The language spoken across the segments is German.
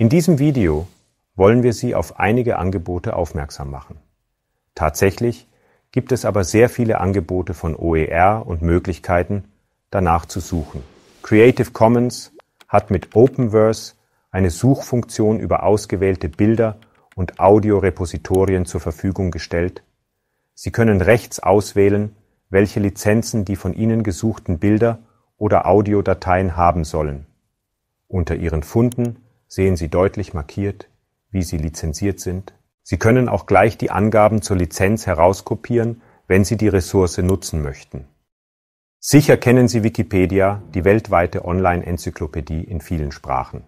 In diesem Video wollen wir Sie auf einige Angebote aufmerksam machen. Tatsächlich gibt es aber sehr viele Angebote von OER und Möglichkeiten, danach zu suchen. Creative Commons hat mit Openverse eine Suchfunktion über ausgewählte Bilder und Audiorepositorien zur Verfügung gestellt. Sie können rechts auswählen, welche Lizenzen die von Ihnen gesuchten Bilder oder Audiodateien haben sollen. Unter Ihren Funden sehen Sie deutlich markiert, wie sie lizenziert sind. Sie können auch gleich die Angaben zur Lizenz herauskopieren, wenn Sie die Ressource nutzen möchten. Sicher kennen Sie Wikipedia, die weltweite Online-Enzyklopädie in vielen Sprachen.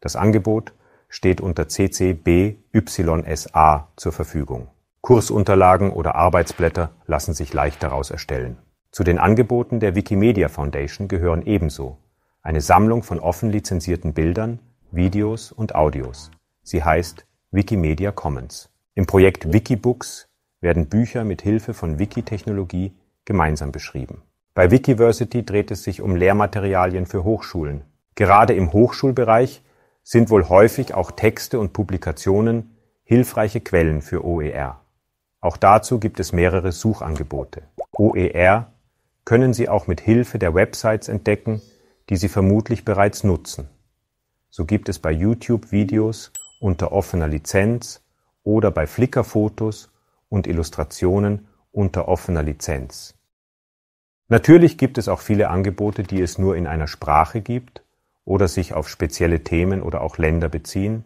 Das Angebot steht unter CC BYSA zur Verfügung. Kursunterlagen oder Arbeitsblätter lassen sich leicht daraus erstellen. Zu den Angeboten der Wikimedia Foundation gehören ebenso eine Sammlung von offen lizenzierten Bildern, Videos und Audios. Sie heißt Wikimedia Commons. Im Projekt Wikibooks werden Bücher mit Hilfe von Wikitechnologie gemeinsam beschrieben. Bei Wikiversity dreht es sich um Lehrmaterialien für Hochschulen. Gerade im Hochschulbereich sind wohl häufig auch Texte und Publikationen hilfreiche Quellen für OER. Auch dazu gibt es mehrere Suchangebote. OER können Sie auch mit Hilfe der Websites entdecken, die Sie vermutlich bereits nutzen so gibt es bei YouTube Videos unter offener Lizenz oder bei Flickr Fotos und Illustrationen unter offener Lizenz. Natürlich gibt es auch viele Angebote, die es nur in einer Sprache gibt oder sich auf spezielle Themen oder auch Länder beziehen.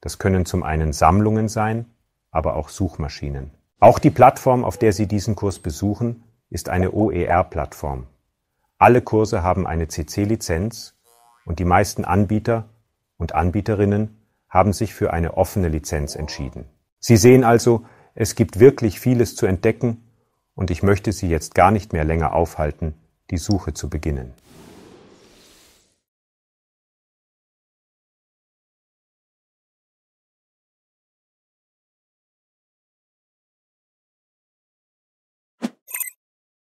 Das können zum einen Sammlungen sein, aber auch Suchmaschinen. Auch die Plattform, auf der Sie diesen Kurs besuchen, ist eine OER-Plattform. Alle Kurse haben eine CC-Lizenz und die meisten Anbieter und Anbieterinnen haben sich für eine offene Lizenz entschieden. Sie sehen also, es gibt wirklich vieles zu entdecken und ich möchte Sie jetzt gar nicht mehr länger aufhalten, die Suche zu beginnen.